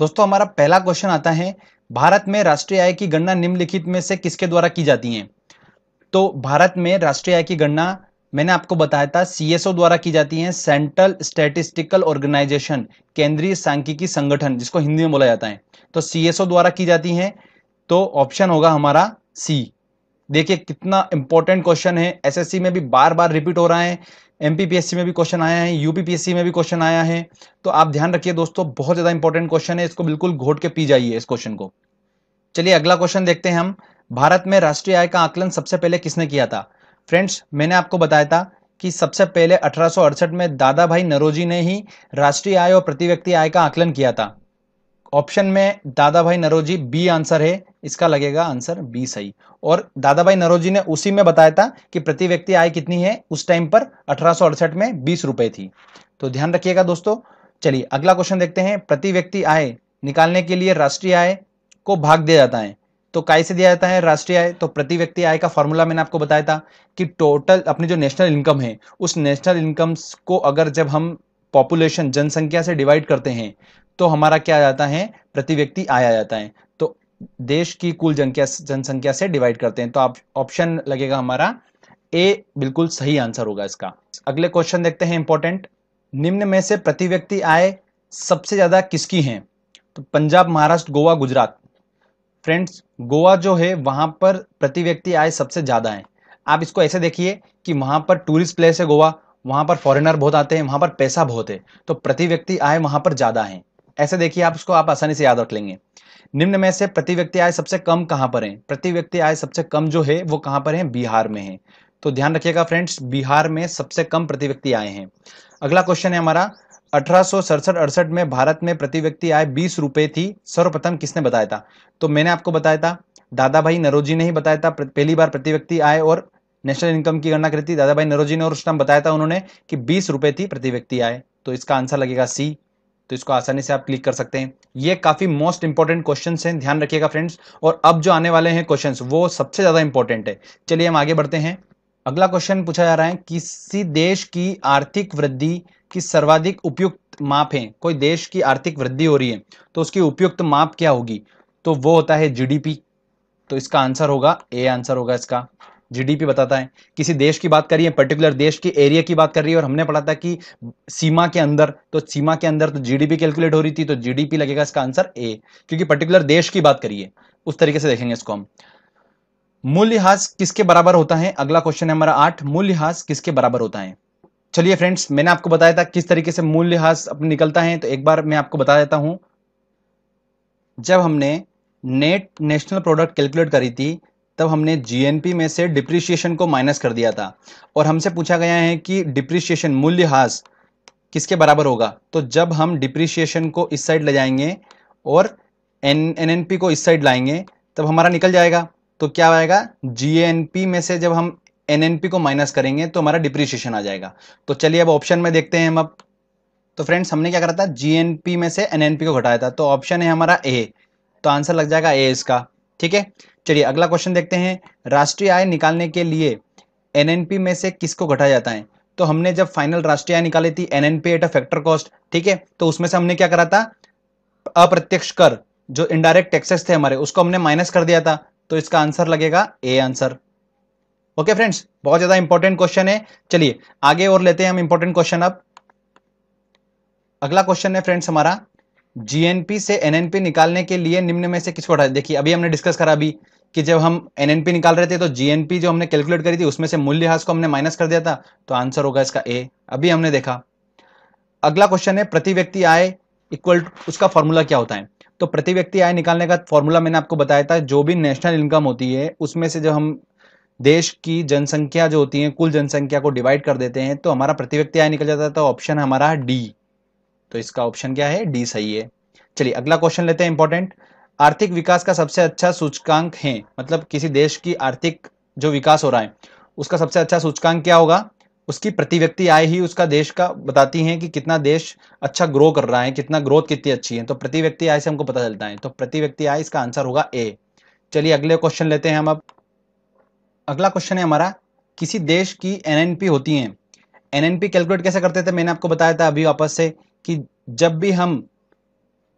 दोस्तों हमारा पहला क्वेश्चन आता है भारत में राष्ट्रीय आय की गणना निम्नलिखित में से किसके द्वारा की जाती है तो भारत में राष्ट्रीय आय की गणना मैंने आपको बताया था सीएसओ द्वारा की जाती है सेंट्रल स्टेटिस्टिकल ऑर्गेनाइजेशन केंद्रीय सांख्यिकी संगठन जिसको हिंदी में बोला जाता है तो सीएसओ द्वारा की जाती है तो ऑप्शन होगा हमारा सी देखिए कितना इंपॉर्टेंट क्वेश्चन है एसएससी में भी बार बार रिपीट हो रहा है एमपीपीएससी में भी क्वेश्चन आया है यूपीपीएससी में भी क्वेश्चन आया है तो आप ध्यान रखिए दोस्तों बहुत ज़्यादा इंपॉर्टेंट क्वेश्चन है इसको बिल्कुल घोट के पी जाइए इस क्वेश्चन को चलिए अगला क्वेश्चन देखते हैं हम भारत में राष्ट्रीय आय का आकलन सबसे पहले किसने किया था फ्रेंड्स मैंने आपको बताया था कि सबसे पहले अठारह में दादा भाई नरोजी ने ही राष्ट्रीय आय और प्रति व्यक्ति आय का आकलन किया था ऑप्शन में दादा भाई नरोजी बी आंसर है इसका लगेगा आंसर बी सही और दादा भाई नरोजी ने उसी में बताया था कि प्रति व्यक्ति आय कितनी है उस टाइम पर अठारह में बीस रुपए थी तो ध्यान रखिएगा दोस्तों चलिए अगला क्वेश्चन देखते हैं प्रति व्यक्ति आय निकालने के लिए राष्ट्रीय आय को भाग दिया जाता है तो काय से दिया जाता है राष्ट्रीय आय तो प्रति व्यक्ति आय का फॉर्मूला मैंने आपको बताया था कि टोटल अपनी जो नेशनल इनकम है उस नेशनल इनकम को अगर जब हम पॉपुलेशन जनसंख्या से डिवाइड करते हैं तो हमारा क्या आ जाता है प्रति व्यक्ति आय आ जाता है तो देश की कुल जनसंख्या जनसंख्या से डिवाइड करते हैं तो आप ऑप्शन लगेगा हमारा ए बिल्कुल सही आंसर होगा इसका अगले क्वेश्चन देखते हैं इंपॉर्टेंट निम्न में से प्रति व्यक्ति आय सबसे ज़्यादा किसकी है तो पंजाब महाराष्ट्र गोवा गुजरात फ्रेंड्स गोवा जो है वहां पर प्रति व्यक्ति आय सबसे ज़्यादा है आप इसको ऐसे देखिए कि वहां पर टूरिस्ट प्लेस है गोवा वहां पर फॉरेनर बहुत आते हैं वहां पर पैसा बहुत है तो प्रति व्यक्ति आय वहां पर ज़्यादा है ऐसे देखिए आप उसको आप आसानी से याद रख लेंगे निम्न में से प्रति व्यक्ति आय सबसे कम कहां पर है प्रति व्यक्ति आय सबसे कम जो है वो कहां पर है बिहार में है तो ध्यान रखिएगा फ्रेंड्स बिहार में सबसे कम प्रति व्यक्ति आए हैं अगला क्वेश्चन है हमारा अठारह सौ में भारत में प्रति व्यक्ति आय बीस रुपए थी सर्वप्रथम किसने बताया था तो मैंने आपको बताया था दादा भाई नरोजी ने ही बताया था पहली बार प्रति व्यक्ति आय और नेशनल इनकम की गणना करी थी दादा भाई नरोजी ने और उस टाइम बताया था उन्होंने कि बीस रुपए थी प्रति व्यक्ति आए तो इसका आंसर लगेगा सी तो इसको आसानी से आप क्लिक कर सकते हैं ये काफी मोस्ट इंपॉर्टेंट क्वेश्चन हैं ध्यान रखिएगा फ्रेंड्स और अब जो आने वाले हैं क्वेश्चन वो सबसे ज्यादा इंपॉर्टेंट है चलिए हम आगे बढ़ते हैं अगला क्वेश्चन पूछा जा रहा है किसी देश की आर्थिक वृद्धि की सर्वाधिक उपयुक्त माप है कोई देश की आर्थिक वृद्धि हो रही है तो उसकी उपयुक्त माप क्या होगी तो वो होता है जीडीपी तो इसका आंसर होगा ए आंसर होगा इसका जीडीपी बताता है किसी देश की बात करिए पर्टिकुलर देश के एरिया की बात कर रही है और हमने पढ़ा था कि सीमा के अंदर तो सीमा के अंदर तो जीडीपी कैलकुलेट हो रही थी तो जीडीपी लगेगा इसका आंसर ए क्योंकि पर्टिकुलर देश की बात करिए उस तरीके से देखेंगे इसको हम मूल्यहास किसके बराबर होता है अगला क्वेश्चन है हमारा आठ मूल्यहास किसके बराबर होता है चलिए फ्रेंड्स मैंने आपको बताया था किस तरीके से मूल्यहास निकलता है तो एक बार मैं आपको बता देता हूं जब हमने नेट नेशनल प्रोडक्ट कैलकुलेट करी थी तब हमने जीएनपी में से डिप्रिशिएशन को माइनस कर दिया था और हमसे पूछा गया है कि डिप्रिशिएशन मूल्यह्रास किसके बराबर होगा तो जब हम डिप्रिशिएशन को इस साइड ले जाएंगे और एन एन को इस साइड लाएंगे तब हमारा निकल जाएगा तो क्या आएगा जी में से जब हम एन को माइनस करेंगे तो हमारा डिप्रिशिएशन आ जाएगा तो चलिए अब ऑप्शन में देखते हैं हम अब तो फ्रेंड्स हमने क्या करा था जीएनपी में से एनएनपी को घटाया था तो ऑप्शन है हमारा ए तो आंसर लग जाएगा ए इसका ठीक है चलिए अगला क्वेश्चन देखते हैं राष्ट्रीय आय निकालने के लिए एनएनपी में से किसको घटाया जाता है तो हमने जब फाइनल राष्ट्रीय आय निकाली थी NNP at a factor cost ठीक है तो उसमें से हमने क्या करा था अप्रत्यक्ष कर जो इनडायरेक्ट टैक्सेस थे हमारे उसको हमने माइनस कर दिया था तो इसका आंसर लगेगा ए आंसर ओके फ्रेंड्स बहुत ज्यादा इंपॉर्टेंट क्वेश्चन है चलिए आगे और लेते हैं हम इंपॉर्टेंट क्वेश्चन अब अगला क्वेश्चन है फ्रेंड्स हमारा जीएनपी से एनएनपी निकालने के लिए निम्न में से किसको हटा देखिए अभी हमने डिस्कस करा अभी कि जब हम एनएनपी निकाल रहे थे तो जीएनपी जो हमने कैलकुलेट करी थी उसमें से मूल्यह्रास को हमने माइनस कर दिया था तो आंसर होगा इसका ए अभी हमने देखा अगला क्वेश्चन है प्रति व्यक्ति आय इक्वल उसका फॉर्मूला क्या होता है तो प्रति व्यक्ति आय निकालने का फॉर्मूला मैंने आपको बताया था जो भी नेशनल इनकम होती है उसमें से जो हम देश की जनसंख्या जो होती है कुल जनसंख्या को डिवाइड कर देते हैं तो हमारा प्रति व्यक्ति आय निकल जाता है तो ऑप्शन हमारा डी तो इसका ऑप्शन क्या है डी सही है चलिए अगला क्वेश्चन लेते हैं इंपॉर्टेंट आर्थिक विकास का सबसे अच्छा सूचकांक है मतलब किसी देश की आर्थिक जो विकास हो रहा है उसका सबसे अच्छा सूचकांक क्या होगा उसकी प्रति व्यक्ति आय ही उसका देश का बताती है कि कितना देश अच्छा ग्रो कर रहा है कितना ग्रोथ कितनी अच्छी है तो प्रति व्यक्ति आय से हमको पता चलता है तो प्रति व्यक्ति आय इसका आंसर होगा ए चलिए अगले क्वेश्चन लेते हैं हम अब अगला क्वेश्चन है हमारा किसी देश की एनएनपी होती है एनएनपी कैलकुलेट कैसे करते थे मैंने आपको बताया था अभी वापस से कि जब भी हम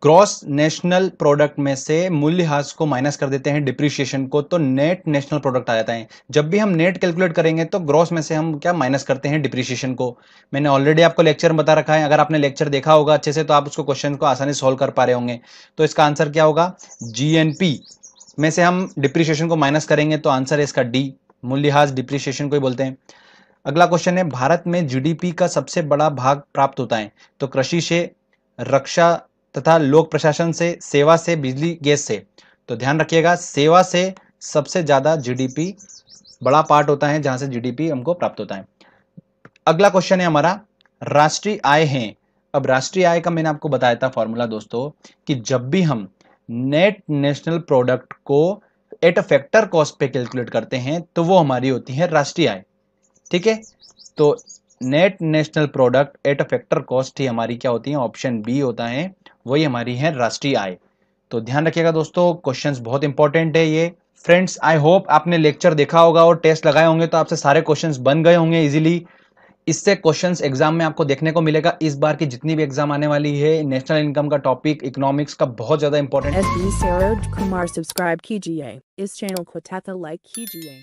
ग्रॉस नेशनल प्रोडक्ट में से मूल्यह्रास को माइनस कर देते हैं डिप्रिशिएशन को तो नेट नेशनल प्रोडक्ट आ जाता है जब भी हम नेट कैलकुलेट करेंगे तो ग्रॉस में से हम क्या माइनस करते हैं डिप्रिशिएशन को मैंने ऑलरेडी आपको लेक्चर बता रखा है अगर आपने लेक्चर देखा होगा अच्छे से तो आप उसको क्वेश्चन को आसानी सॉल्व कर पा रहे होंगे तो इसका आंसर क्या होगा जी में से हम डिप्रिशिएशन को माइनस करेंगे तो आंसर है इसका डी मूल्यहास डिप्रिशिएशन को ही बोलते हैं अगला क्वेश्चन है भारत में जीडीपी का सबसे बड़ा भाग प्राप्त होता है तो कृषि से रक्षा तथा लोक प्रशासन से सेवा से बिजली गैस से तो ध्यान रखिएगा सेवा से सबसे ज़्यादा जीडीपी बड़ा पार्ट होता है जहां से जीडीपी हमको प्राप्त होता है अगला क्वेश्चन है हमारा राष्ट्रीय आय है अब राष्ट्रीय आय का मैंने आपको बताया था फॉर्मूला दोस्तों कि जब भी हम नेट नेशनल प्रोडक्ट को एट अ फैक्टर कॉस्ट पे कैलकुलेट करते हैं तो वो हमारी होती है राष्ट्रीय आय ठीक है तो net national product at a factor cost ही हमारी क्या होती है ऑप्शन बी होता है वही हमारी है राष्ट्रीय आय तो ध्यान रखिएगा दोस्तों क्वेश्चंस बहुत इंपॉर्टेंट है ये फ्रेंड्स आई होप आपने लेक्चर देखा होगा और टेस्ट लगाए होंगे तो आपसे सारे क्वेश्चंस बन गए होंगे इजीली इससे क्वेश्चंस एग्जाम में आपको देखने को मिलेगा इस बार की जितनी भी एग्जाम आने वाली है नेशनल इनकम का टॉपिक इकोनॉमिक्स का बहुत ज्यादा इंपॉर्टेंट है इस चैनल को लाइक कीजिए